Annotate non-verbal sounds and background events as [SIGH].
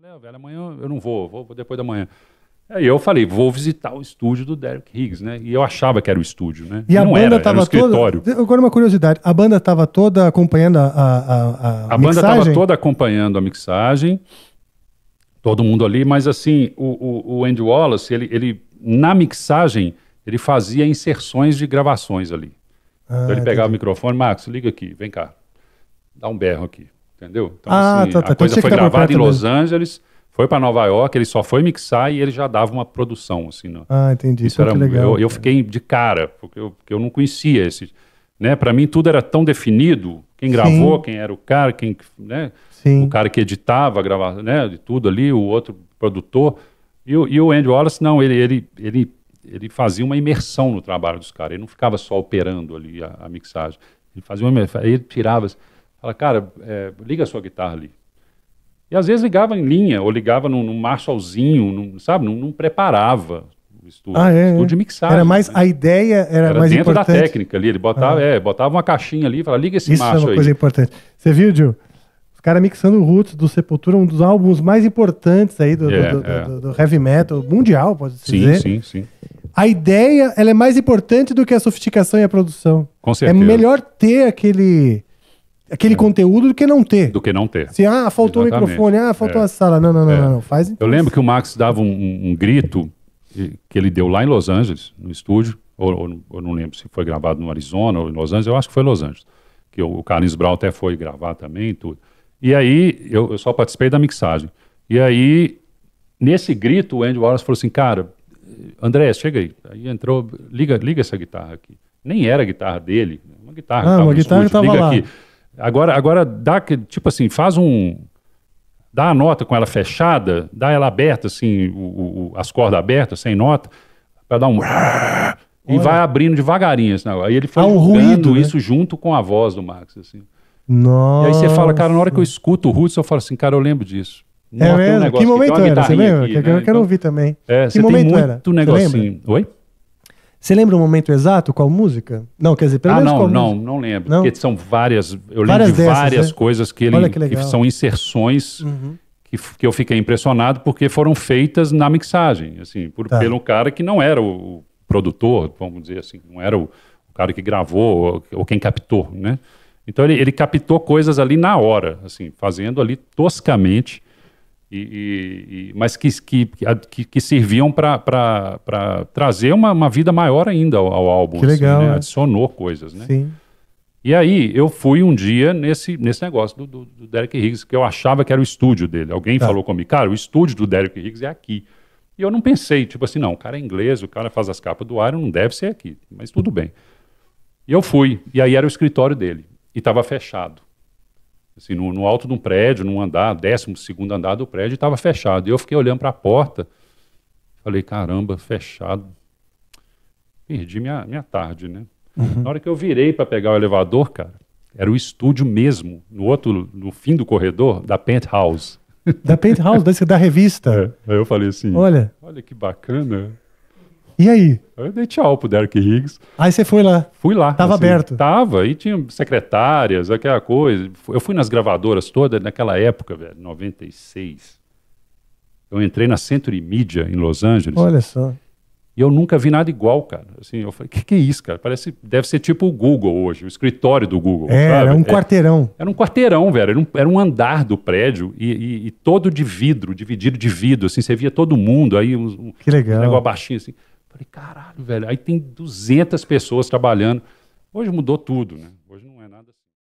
Falei, ah, velho, amanhã eu não vou, vou depois da manhã. Aí eu falei, vou visitar o estúdio do Derek Higgs, né? E eu achava que era o estúdio, né? E, e a não banda era, tava era escritório. Toda... Agora uma curiosidade, a banda estava toda acompanhando a, a, a, a, a mixagem? banda estava toda acompanhando a mixagem, todo mundo ali, mas assim, o, o, o Andy Wallace, ele, ele, na mixagem, ele fazia inserções de gravações ali. Ah, então ele pegava entendi. o microfone, Marcos, liga aqui, vem cá, dá um berro aqui. Entendeu? Então, ah, assim, tá, tá. a então coisa foi gravada em Los mesmo. Angeles, foi para Nova York, ele só foi mixar e ele já dava uma produção, assim. não? Ah, entendi. Isso era, era, legal. Eu, eu, fiquei de cara, porque eu, porque eu não conhecia esse... Né? Para mim tudo era tão definido, quem gravou, Sim. quem era o cara, quem, né? Sim. O cara que editava, gravava, né? De tudo ali, o outro produtor. E, e o Andy Wallace, não, ele, ele, ele, ele fazia uma imersão no trabalho dos caras. Ele não ficava só operando ali a, a mixagem. Ele fazia uma imersão. ele tirava Fala, cara, é, liga a sua guitarra ali. E às vezes ligava em linha, ou ligava num, num num, sabe? Não, preparava o estúdio. Ah, é, estúdio é. mixado. Era mais, né? a ideia era, era mais dentro da técnica ali. Ele botava, ah. é, botava uma caixinha ali e falava, liga esse Isso aí. Isso é uma aí. coisa importante. Você viu, Gil? Os caras mixando o Roots do Sepultura, um dos álbuns mais importantes aí do, yeah, é, do, do, é. do heavy metal, mundial, pode-se dizer. Sim, sim, sim. A ideia, ela é mais importante do que a sofisticação e a produção. Com é certeza. É melhor ter aquele aquele conteúdo do que não ter. Do que não ter. Se, ah, faltou o microfone, ah, faltou é. a sala. Não, não, não, é. não, não, Faz então. Eu lembro que o Max dava um, um, um, grito que ele deu lá em Los Angeles, no estúdio, ou, ou, ou, não lembro se foi gravado no Arizona ou em Los Angeles, eu acho que foi Los Angeles, que o, Carlos Brown até foi gravar também e tudo. E aí, eu, eu só participei da mixagem. E aí, nesse grito, o Andy Wallace falou assim, cara, André, chega aí. Aí entrou, liga, liga essa guitarra aqui. Nem era a guitarra dele, uma guitarra. Ah, uma guitarra estava lá. Aqui. Agora, agora dá tipo assim, faz um dá a nota com ela fechada, dá ela aberta assim, o, o, as cordas abertas, sem nota, para dar um e vai abrindo devagarinho esse negócio. Aí ele foi um ruído, né? isso junto com a voz do Max assim. Nossa. E aí você fala, cara, na hora que eu escuto o Hudson, eu falo assim, cara, eu lembro disso. É Nota, mesmo? Um que momento que era? Você lembra? Aqui, que né? Eu quero então, ouvir também. É, que momento tem muito era? negocinho. Oi? Você lembra o momento exato? Qual música? Não, quer dizer, pelo ah, menos não, não, música? não lembro. Não? Porque são várias. Eu várias lembro de dessas, várias né? coisas que, ele, que, que, são inserções uhum. que, que, eu fiquei impressionado porque foram feitas na mixagem, assim, por, tá. pelo cara que não era o, produtor, vamos dizer assim, não era o, o cara que gravou ou, ou, quem captou, né? Então ele, ele captou coisas ali na hora, assim, fazendo ali toscamente e, e, mas que, que, que, que serviam para trazer uma, uma, vida maior ainda ao, ao álbum. Que legal. Assim, né? É. Adicionou coisas, né? Sim. E aí eu fui um dia nesse, nesse negócio do, do, do, Derek Higgs, que eu achava que era o estúdio dele. Alguém tá. falou comigo, cara, o estúdio do Derek Higgs é aqui. E eu não pensei, tipo assim, não, o cara é inglês, o cara faz as capas do ar, não deve ser aqui. Mas tudo bem. E eu fui. E aí era o escritório dele. E estava fechado assim, no, no, alto de um prédio, num andar, décimo segundo andar do prédio, estava fechado. E eu fiquei olhando para a porta, falei, caramba, fechado. Perdi minha, minha tarde, né? Uhum. Na hora que eu virei para pegar o elevador, cara, era o estúdio mesmo, no outro, no fim do corredor, da penthouse. Da penthouse, da, revista. [LAUGHS] É, aí eu falei assim, olha, olha que bacana, e aí? Eu dei tchau pro Derek Higgs. Aí você foi lá. Fui lá. Tava assim, aberto. Tava, e tinha secretárias, aquela coisa. Eu fui nas gravadoras todas naquela época, velho, 96. Eu entrei na Century Media em Los Angeles. Olha só. E eu nunca vi nada igual, cara. Assim, eu falei, o que, que é isso, cara? Parece, deve ser tipo o Google hoje, o escritório do Google. É, era um é, quarteirão. Era, era um quarteirão, velho. Era um, era um andar do prédio e, e, e, todo de vidro, dividido de vidro. Assim, você via todo mundo. Aí um, que legal. um negócio baixinho, assim. Falei, caralho, velho. Aí tem 200 pessoas trabalhando. Hoje mudou tudo, né?